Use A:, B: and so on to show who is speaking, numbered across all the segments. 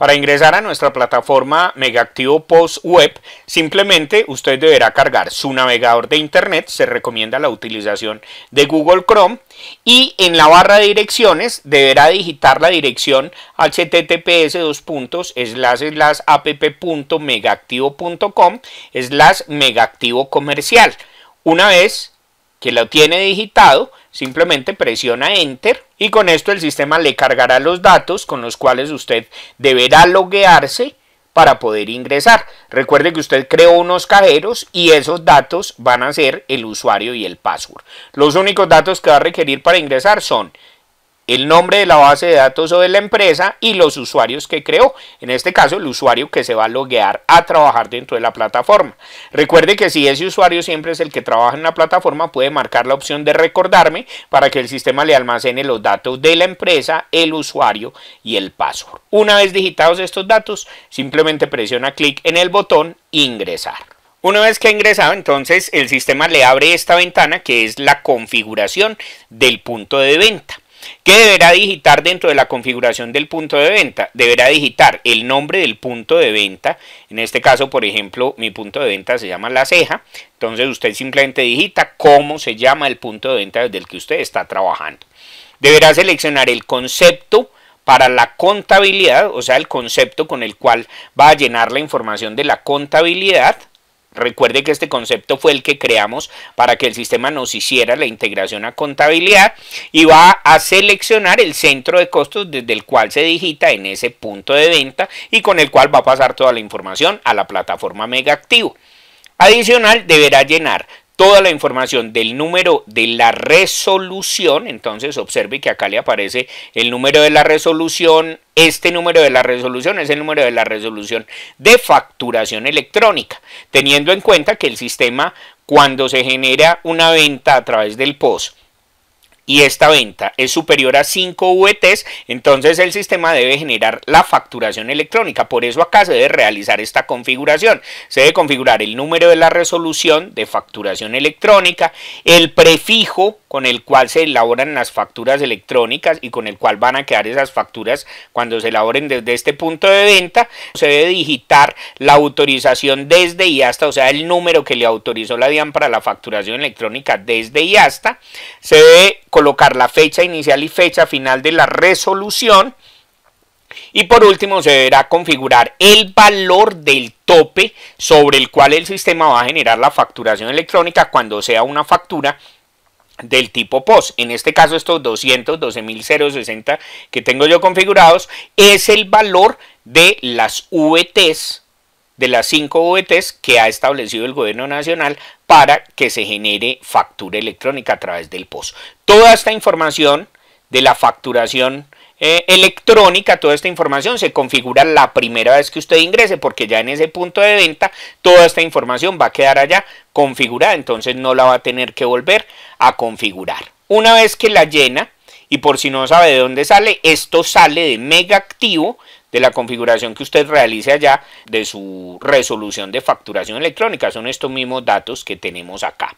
A: Para ingresar a nuestra plataforma MegaActivo Post Web, simplemente usted deberá cargar su navegador de Internet, se recomienda la utilización de Google Chrome, y en la barra de direcciones deberá digitar la dirección https dos puntos slash slash comercial. Una vez que lo tiene digitado, Simplemente presiona Enter y con esto el sistema le cargará los datos con los cuales usted deberá loguearse para poder ingresar. Recuerde que usted creó unos cajeros y esos datos van a ser el usuario y el password. Los únicos datos que va a requerir para ingresar son el nombre de la base de datos o de la empresa y los usuarios que creó. En este caso, el usuario que se va a loguear a trabajar dentro de la plataforma. Recuerde que si ese usuario siempre es el que trabaja en la plataforma, puede marcar la opción de recordarme para que el sistema le almacene los datos de la empresa, el usuario y el password. Una vez digitados estos datos, simplemente presiona clic en el botón ingresar. Una vez que ha ingresado, entonces el sistema le abre esta ventana que es la configuración del punto de venta. ¿Qué deberá digitar dentro de la configuración del punto de venta? Deberá digitar el nombre del punto de venta. En este caso, por ejemplo, mi punto de venta se llama La Ceja. Entonces usted simplemente digita cómo se llama el punto de venta desde el que usted está trabajando. Deberá seleccionar el concepto para la contabilidad, o sea, el concepto con el cual va a llenar la información de la contabilidad. Recuerde que este concepto fue el que creamos para que el sistema nos hiciera la integración a contabilidad y va a seleccionar el centro de costos desde el cual se digita en ese punto de venta y con el cual va a pasar toda la información a la plataforma Mega Activo. Adicional, deberá llenar toda la información del número de la resolución, entonces observe que acá le aparece el número de la resolución, este número de la resolución es el número de la resolución de facturación electrónica, teniendo en cuenta que el sistema cuando se genera una venta a través del POS y esta venta es superior a 5 VTs, entonces el sistema debe generar la facturación electrónica. Por eso acá se debe realizar esta configuración. Se debe configurar el número de la resolución de facturación electrónica, el prefijo con el cual se elaboran las facturas electrónicas y con el cual van a quedar esas facturas cuando se elaboren desde este punto de venta. Se debe digitar la autorización desde y hasta, o sea, el número que le autorizó la DIAN para la facturación electrónica desde y hasta. Se debe colocar la fecha inicial y fecha final de la resolución. Y por último, se deberá configurar el valor del tope sobre el cual el sistema va a generar la facturación electrónica cuando sea una factura del tipo POS. En este caso, estos 212.060 que tengo yo configurados es el valor de las VTs de las cinco VTs e que ha establecido el gobierno nacional para que se genere factura electrónica a través del POS. Toda esta información de la facturación eh, electrónica, toda esta información se configura la primera vez que usted ingrese, porque ya en ese punto de venta toda esta información va a quedar allá configurada, entonces no la va a tener que volver a configurar. Una vez que la llena, y por si no sabe de dónde sale, esto sale de Mega Activo, de la configuración que usted realice allá de su resolución de facturación electrónica. Son estos mismos datos que tenemos acá.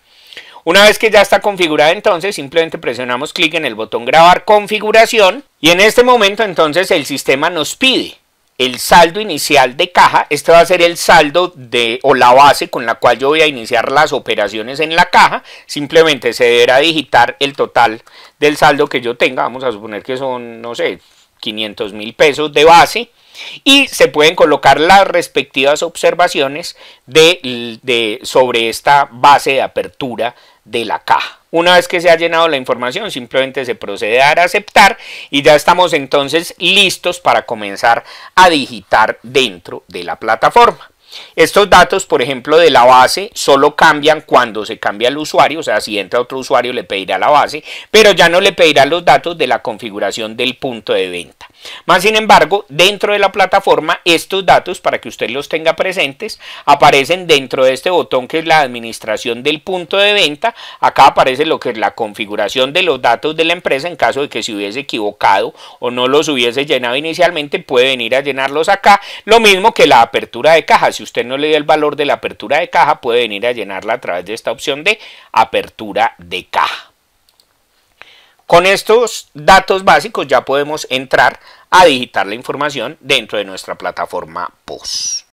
A: Una vez que ya está configurada entonces simplemente presionamos clic en el botón grabar configuración y en este momento entonces el sistema nos pide el saldo inicial de caja, este va a ser el saldo de o la base con la cual yo voy a iniciar las operaciones en la caja, simplemente se deberá digitar el total del saldo que yo tenga, vamos a suponer que son, no sé, 500 mil pesos de base y se pueden colocar las respectivas observaciones de, sobre esta base de apertura de la caja. Una vez que se ha llenado la información, simplemente se procede a aceptar y ya estamos entonces listos para comenzar a digitar dentro de la plataforma. Estos datos, por ejemplo, de la base solo cambian cuando se cambia el usuario, o sea, si entra otro usuario le pedirá la base, pero ya no le pedirá los datos de la configuración del punto de venta. Más sin embargo, dentro de la plataforma, estos datos, para que usted los tenga presentes, aparecen dentro de este botón que es la administración del punto de venta. Acá aparece lo que es la configuración de los datos de la empresa en caso de que se hubiese equivocado o no los hubiese llenado inicialmente, puede venir a llenarlos acá. Lo mismo que la apertura de caja. Si usted no le dio el valor de la apertura de caja, puede venir a llenarla a través de esta opción de apertura de caja. Con estos datos básicos ya podemos entrar a digitar la información dentro de nuestra plataforma POS.